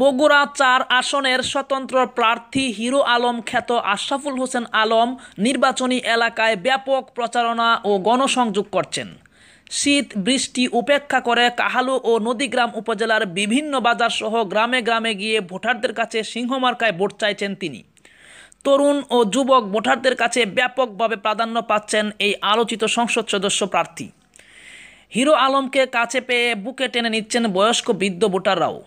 বগুড়া চার আসনের স্বতন্ত্র প্রার্থী হিরো আলম খ্যাত আশরাফুল হোসেন আলম নির্বাচনী এলাকায় ব্যাপক প্রচারণা ও গণসংযোগ করছেন শীত বৃষ্টি উপেক্ষা করে কাহালু ও নদীগ্রাম উপজেলার বিভিন্ন বাজার সহ গ্রামে গ্রামে গিয়ে ভোটারদের কাছে সিংহমার্কায় ভোট চাইছেন তিনি তরুণ ও যুবক ভোটারদের কাছে ব্যাপকভাবে প্রাধান্য পাচ্ছেন এই আলোচিত সংসদ সদস্য প্রার্থী হিরো আলমকে কাছে পেয়ে বুকে টেনে নিচ্ছেন বয়স্ক বৃদ্ধ ভোটাররাও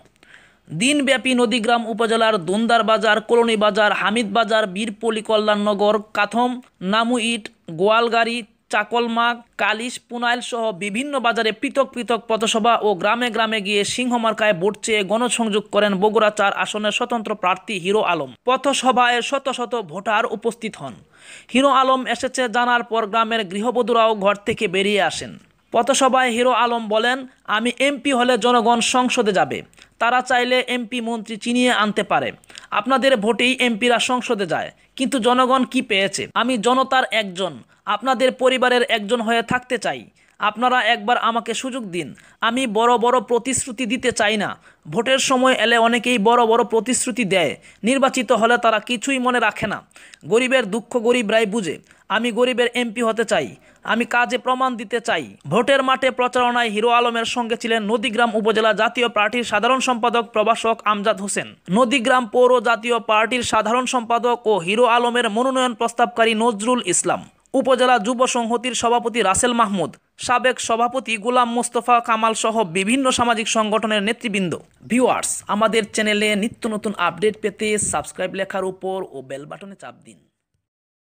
দিনব্যাপী নদীগ্রাম উপজেলার দুন্দার বাজার কলোনি বাজার হামিদ বাজার বীরপলি কল্যাণনগর কাথম নামুইট গোয়ালগাড়ি চাকলমাক কালিশ পুনাইল সহ বিভিন্ন বাজারে পৃথক পৃথক পথসভা ও গ্রামে গ্রামে গিয়ে সিংহমার্কায় ভোট চেয়ে গণসংযোগ করেন বগুড়া চার আসনের স্বতন্ত্র প্রার্থী হিরো আলম পথসভায় শত শত ভোটার উপস্থিত হন হিরো আলম এসেছে জানার পর গ্রামের গৃহবধূরাও ঘর থেকে বেরিয়ে আসেন পথসভায় হিরো আলম বলেন আমি এমপি হলে জনগণ সংসদে যাবে তারা চাইলে এমপি মন্ত্রী চিনিয়ে আনতে পারে আপনাদের ভোটেই এমপিরা সংসদে যায় কিন্তু জনগণ কি পেয়েছে আমি জনতার একজন আপনাদের পরিবারের একজন হয়ে থাকতে চাই আপনারা একবার আমাকে সুযোগ দিন আমি বড় বড় প্রতিশ্রুতি দিতে চাই না ভোটের সময় এলে অনেকেই বড় বড় প্রতিশ্রুতি দেয় নির্বাচিত হলে তারা কিছুই মনে রাখে না গরিবের দুঃখ গরিব রায় বুঝে আমি গরিবের এমপি হতে চাই আমি কাজে প্রমাণ দিতে চাই ভোটের মাঠে প্রচারণায় হিরো আলমের সঙ্গে ছিলেন নদীগ্রাম উপজেলা জাতীয় পার্টির সাধারণ সম্পাদক প্রবাসক আমজাদ হোসেন নদীগ্রাম পৌর জাতীয় পার্টির সাধারণ সম্পাদক ও হিরো আলমের মনোনয়ন প্রস্তাবকারী নজরুল ইসলাম উপজেলা যুব সংহতির সভাপতি রাসেল মাহমুদ সাবেক সভাপতি গোলাম মোস্তফা কামাল সহ বিভিন্ন সামাজিক সংগঠনের নেতৃবৃন্দ ভিউয়ার্স আমাদের চ্যানেলে নিত্য নতুন আপডেট পেতে সাবস্ক্রাইব লেখার উপর ও বেল বাটনে চাপ দিন